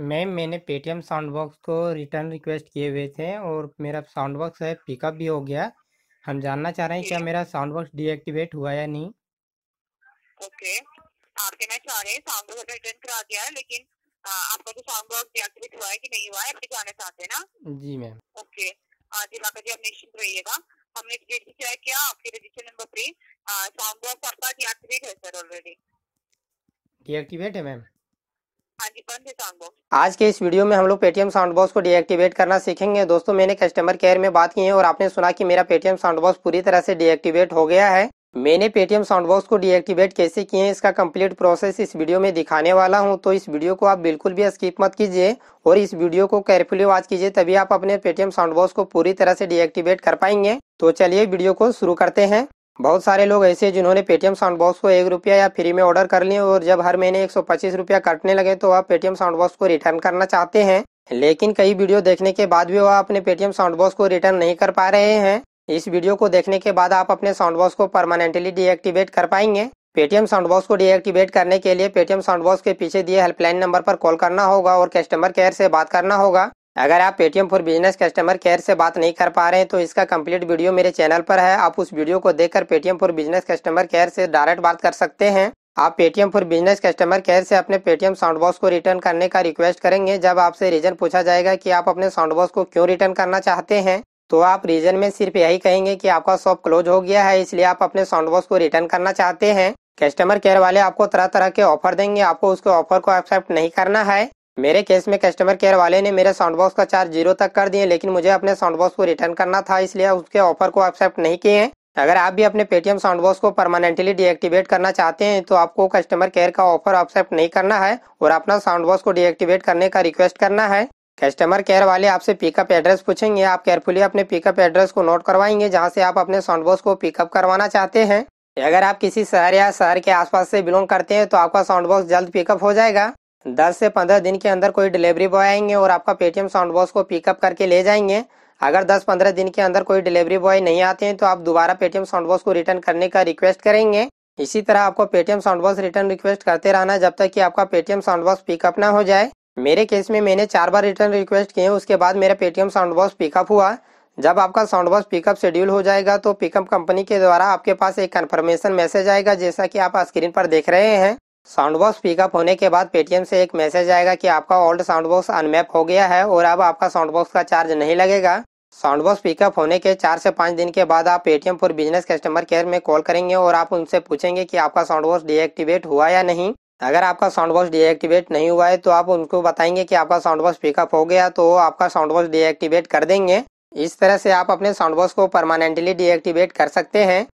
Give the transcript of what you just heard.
ma'am मैंने Paytm sound box को return request किए हुए थे और मेरा साउंड बॉक्स है पिकअप भी हो गया हम जानना चाह रहे हैं क्या मेरा साउंड बॉक्स डीएक्टिवेट हुआ या नहीं ओके आपके हाँ, मैं चाह रहे हैं साउंड बॉक्स रिटर्न करा दिया है लेकिन आपका जो साउंड बॉक्स डीएक्टिवेट हुआ है कि नहीं हुआ है आपके जाने चाहते हैं ना जी मैम ओके जी बाबा जी आप निश्चिंत रहिएगा हमने डेट भी चेक किया आपके रजिस्टर नंबर पे साउंड बॉक्स आपका डीएक्टिवेट है सर ऑलरेडी डीएक्टिवेट है मैम आज के इस वीडियो में हम लोग पेटीएम साउंड बॉक्स को डीएक्टिवेट करना सीखेंगे दोस्तों मैंने कस्टमर केयर में बात की है और आपने सुना कि मेरा पेटीएम साउंड बॉक्स पूरी तरह से डीएक्टिवेट हो गया है मैंने पेटीएम साउंड बॉक्स को डीएक्टिवेट कैसे किए हैं इसका कंप्लीट प्रोसेस इस वीडियो में दिखाने वाला हूँ तो इस वीडियो को आप बिल्कुल भी स्किप मत कीजिए और इस वीडियो को केयरफुली वॉच कीजिए तभी आप अपने पेटीएम साउंड बॉक्स को पूरी तरह से डीएक्टिवेट कर पाएंगे तो चलिए वीडियो को शुरू करते हैं बहुत सारे लोग ऐसे जिन्होंने पेटीएम साउंड बॉक्स को एक रुपया या फ्री में ऑर्डर कर लिए और जब हर महीने एक सौ पच्चीस रुपया कटने लगे तो आप पेटीएम साउंड बॉक्स को रिटर्न करना चाहते हैं लेकिन कई वीडियो देखने के बाद भी वह अपने पेटीएम साउंड बॉक्स को रिटर्न नहीं कर पा रहे हैं इस वीडियो को देखने के बाद आप अपने साउंड बॉक्स को परमानेंटली डीएक्टिवेट कर पाएंगे पेटीएम साउंड बॉक्स को डीएक्टिवेट करने के लिए पेटीएम साउंड बॉक्स के पीछे दिए हेल्पलाइन नंबर पर कॉल करना होगा और कस्टमर केयर से बात करना होगा अगर आप Paytm for business customer care से बात नहीं कर पा रहे हैं तो इसका कंप्लीट वीडियो मेरे चैनल पर है आप उस वीडियो को देखकर Paytm for business customer care से डायरेक्ट बात कर सकते हैं आप Paytm for business customer care से अपने पेटीएम साउंड बॉक्स को रिटर्न करने का रिक्वेस्ट करेंगे जब आपसे रीजन पूछा जाएगा कि आप अपने साउंड बॉक्स को क्यों रिटर्न करना चाहते हैं तो आप रीजन में सिर्फ यही कहेंगे कि आपका शॉप क्लोज हो गया है इसलिए आप अपने साउंड बॉक्स को रिटर्न करना चाहते हैं कस्टमर केयर वाले आपको तरह तरह के ऑफर देंगे आपको उसके ऑफर को एक्सेप्ट नहीं करना है मेरे केस में कस्टमर केयर वाले ने मेरे साउंड बॉक्स का चार्ज जीरो तक कर दिए लेकिन मुझे अपने साउंड बॉक्स को रिटर्न करना था इसलिए उसके ऑफर को एक्सेप्ट नहीं किए हैं अगर आप भी अपने पेटीएम साउंड बॉक्स को परमानेंटली डीएक्टिवेट करना चाहते हैं तो आपको कस्टमर केयर का ऑफर एक्सेप्ट नहीं करना है और अपना साउंड बॉक्स को डीएक्टिवेट करने का रिक्वेस्ट करना है कस्टमर केयर वाले आपसे पिकअप एड्रेस पूछेंगे आप केयरफुली अपने पिकअप एड्रेस को नोट करवाएंगे जहाँ से आप अपने साउंड बॉक्स को पिकअप करवाना चाहते हैं अगर आप किसी शहर या शहर के आसपास से बिलोंग करते हैं तो आपका साउंड बॉक्स जल्द पिकअप हो जाएगा दस से पंद्रह दिन के अंदर कोई डिलीवरी बॉय आएंगे और आपका पेटीएम साउंड बॉक्स को पिकअप करके ले जाएंगे अगर दस पंद्रह दिन के अंदर कोई डिलीवरी बॉय नहीं आते हैं तो आप दोबारा पेटीएम साउंड बॉक्स को रिटर्न करने का रिक्वेस्ट करेंगे इसी तरह आपको Paytm sound box return request करते रहना जब तक कि आपका पेटीएम साउंड बॉक्स पिकअप ना हो जाए मेरे केस में मैंने चार बार रिटर्न रिक्वेस्ट किए उसके बाद मेरा पेटीएम साउंड बॉक्स पिकअप हुआ जब आपका साउंड बॉक्स पिकअप शेड्यूल हो जाएगा तो पिकअप कंपनी के द्वारा आपके पास एक कन्फर्मेशन मैसेज आएगा जैसा कि आप स्क्रीन पर देख रहे हैं साउंड बॉक्स पिकअप होने के बाद पेटीएम से एक मैसेज आएगा कि आपका ओल्ड साउंड बॉक्स अनमैप हो गया है और अब आपका साउंड बॉक्स का चार्ज नहीं लगेगा साउंड बॉक्स पिकअप होने के चार से पाँच दिन के बाद आप Paytm for business customer care में कॉल करेंगे और आप उनसे पूछेंगे कि आपका साउंड बॉक्स डीएक्टिवेट हुआ या नहीं अगर आपका साउंड बॉक्स डीएक्टिवेट नहीं हुआ है तो आप उनको बताएंगे कि आपका साउंड बॉक्स पिकअप हो गया तो आपका साउंड बॉक्स डीएक्टिवेट कर देंगे इस तरह से आप अपने साउंड बॉक्स को परमानेंटली डीएक्टिवेट कर सकते हैं